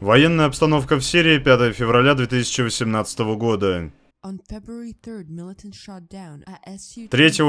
Военная обстановка в Сирии 5 февраля 2018 года. 3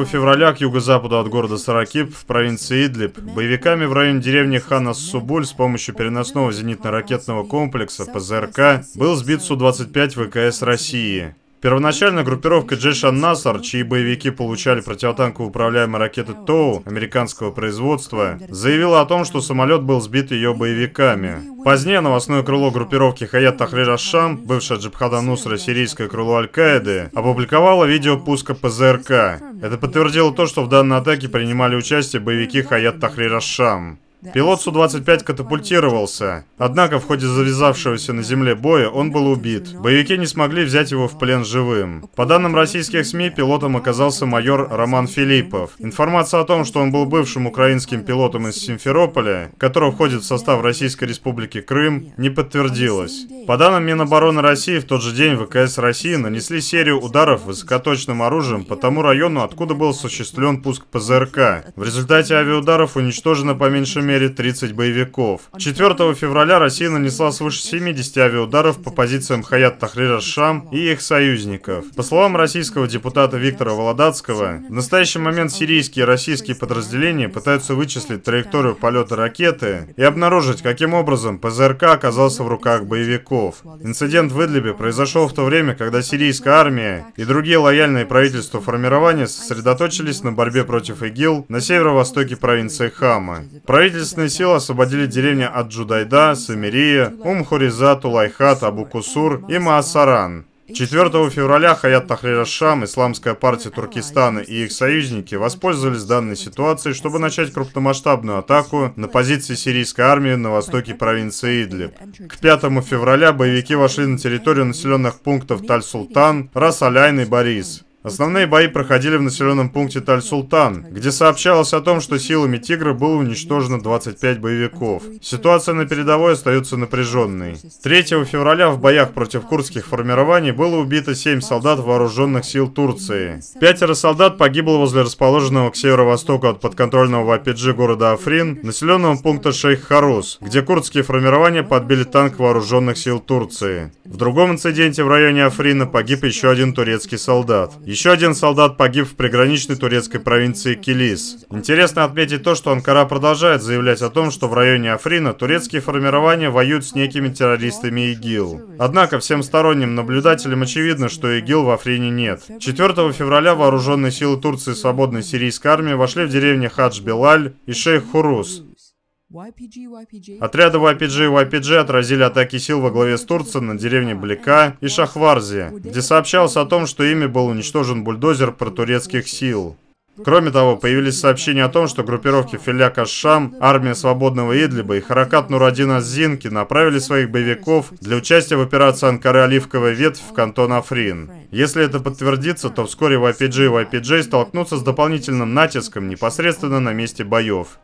февраля к юго-западу от города Саракип в провинции Идлиб боевиками в районе деревни Ханас-Субуль с помощью переносного зенитно-ракетного комплекса ПЗРК был сбит Су-25 ВКС России. Первоначально группировка Джешан Насар, чьи боевики получали противотанково управляемые ракеты ТОУ американского производства, заявила о том, что самолет был сбит ее боевиками. Позднее новостное крыло группировки Хаят Тахрир Ашам, бывшая Джабхада Нусра, сирийское крыло Аль-Каиды, опубликовало видео пуска ПЗРК. Это подтвердило то, что в данной атаке принимали участие боевики Хаят Тахрир Ашам. Пилот Су-25 катапультировался, однако в ходе завязавшегося на земле боя он был убит. Боевики не смогли взять его в плен живым. По данным российских СМИ, пилотом оказался майор Роман Филиппов. Информация о том, что он был бывшим украинским пилотом из Симферополя, который входит в состав Российской Республики Крым, не подтвердилась. По данным Минобороны России, в тот же день ВКС России нанесли серию ударов высокоточным оружием по тому району, откуда был осуществлен пуск ПЗРК. В результате авиаударов уничтожено по меньшей мере 30 боевиков. 4 февраля Россия нанесла свыше 70 авиаударов по позициям Хаят Тахрира Шам и их союзников. По словам российского депутата Виктора Володацкого, в настоящий момент сирийские и российские подразделения пытаются вычислить траекторию полета ракеты и обнаружить, каким образом ПЗРК оказался в руках боевиков. Инцидент в Идлибе произошел в то время, когда сирийская армия и другие лояльные правительству формирования сосредоточились на борьбе против ИГИЛ на северо-востоке провинции Хама. Правительство правительственные силы освободили деревни от Джудайда, Самирия, Умхуриза, Тулайхат, Абукусур и Маасаран. 4 февраля Хаят Тахрир Исламская партия Туркестана и их союзники воспользовались данной ситуацией, чтобы начать крупномасштабную атаку на позиции сирийской армии на востоке провинции Идлиб. К 5 февраля боевики вошли на территорию населенных пунктов Таль-Султан, рас и Борис. Основные бои проходили в населенном пункте Таль-Султан, где сообщалось о том, что силами «Тигра» было уничтожено 25 боевиков. Ситуация на передовой остается напряженной. 3 февраля в боях против курдских формирований было убито 7 солдат вооруженных сил Турции. Пятеро солдат погибло возле расположенного к северо-востоку от подконтрольного Вапиджи города Африн, населенного пункта Шейх-Харус, где курдские формирования подбили танк вооруженных сил Турции. В другом инциденте в районе Африна погиб еще один турецкий солдат. Еще один солдат погиб в приграничной турецкой провинции Килис. Интересно отметить то, что Анкара продолжает заявлять о том, что в районе Африна турецкие формирования воюют с некими террористами ИГИЛ. Однако всем сторонним наблюдателям очевидно, что ИГИЛ в Африне нет. 4 февраля вооруженные силы Турции свободной сирийской армии вошли в деревни Хадж-Белаль и Шейх-Хурус, Отряды YPG и YPG отразили атаки сил во главе с Турцией на деревне Блика и Шахварзе, где сообщалось о том, что ими был уничтожен бульдозер протурецких сил. Кроме того, появились сообщения о том, что группировки Филяк Ашшам, армия свободного Идлиба и Харакат Нурадина Аззинки направили своих боевиков для участия в операции Анкары Оливковая ветвь в кантон Африн. Если это подтвердится, то вскоре YPG и YPJ столкнутся с дополнительным натиском непосредственно на месте боев.